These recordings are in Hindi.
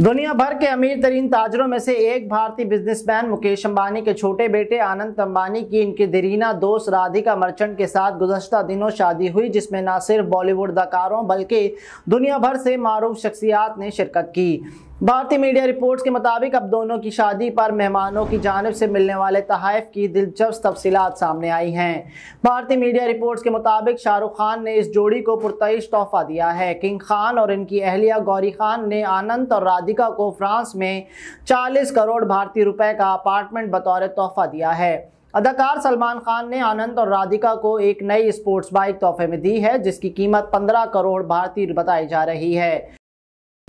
दुनिया भर के अमीर तरीन ताजरों में से एक भारतीय बिजनेसमैन मुकेश अंबानी के छोटे बेटे आनंद अंबानी की इनके दरीना दोस्त राधिका मर्चेंट के साथ गुजशत दिनों शादी हुई जिसमें न सिर्फ बॉलीवुड अदाकारों बल्कि दुनिया भर से मरूफ शख्सियात ने शिरकत की भारतीय मीडिया रिपोर्ट्स के मुताबिक अब दोनों की शादी पर मेहमानों की जानब से मिलने वाले तहफ़ की दिलचस्प तफसीत सामने आई हैं भारतीय मीडिया रिपोर्ट्स के मुताबिक शाहरुख खान ने इस जोड़ी को पुरतश तोहफ़ा दिया है किंग खान और इनकी अहलिया गौरी खान ने आनंद और राधिका को फ्रांस में 40 करोड़ भारतीय रुपये का अपार्टमेंट बतौर तोहफ़ा दिया है अदाकार सलमान खान ने आनंद और राधिका को एक नई स्पोर्ट्स बाइक तोहफे में दी है जिसकी कीमत 15 करोड़ भारतीय बताई जा रही है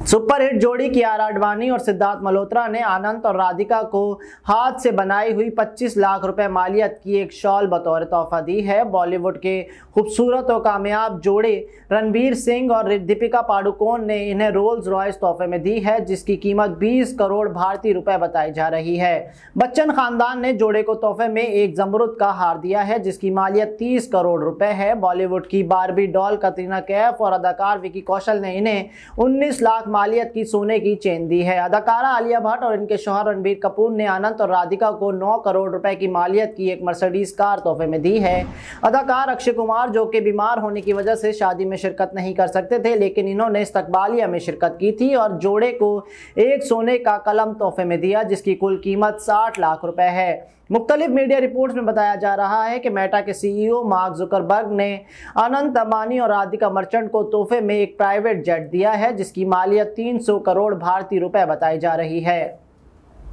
सुपरहिट जोड़ी की आर आडवाणी और सिद्धार्थ मल्होत्रा ने अनंत और राधिका को हाथ से बनाई हुई 25 लाख रुपए मालियत की एक शॉल बतौर तोहफा दी है बॉलीवुड के खूबसूरत और कामयाब जोड़े रणबीर सिंह और दीपिका पाडुकोण ने इन्हें रोल्स रॉयस तोहफे में दी है जिसकी कीमत 20 करोड़ भारतीय रुपए बताई जा रही है बच्चन खानदान ने जोड़े को तोहफे में एक जमरुद का हार दिया है जिसकी मालियत तीस करोड़ रुपए है बॉलीवुड की बारबी डॉल कतरीना कैफ और अदाकार विकी कौशल ने इन्हें उन्नीस लाख मालियत की सोने की चेन दी है अदाकारा आलिया भट्ट और इनके शोहर रणबीर कपूर ने अनंत और राधिका को 9 करोड़ रुपए की मालियत की एक मर्सिडीज कार तोहफे में दी है अदाकार अक्षय कुमार जो कि बीमार होने की वजह से शादी में शिरकत नहीं कर सकते थे लेकिन इन्होंने इस्तबालिया में शिरकत की थी और जोड़े को एक सोने का कलम तोहफे में दिया जिसकी कुल कीमत साठ लाख रुपये है मुख्तलिफ मीडिया रिपोर्ट्स में बताया जा रहा है कि मेटा के सीईओ e मार्क जुकरबर्ग ने अनंत अमानी और राधिका मर्चेंट को तोहफे में एक प्राइवेट जेट दिया है जिसकी मालियत 300 करोड़ भारतीय रुपए बताई जा रही है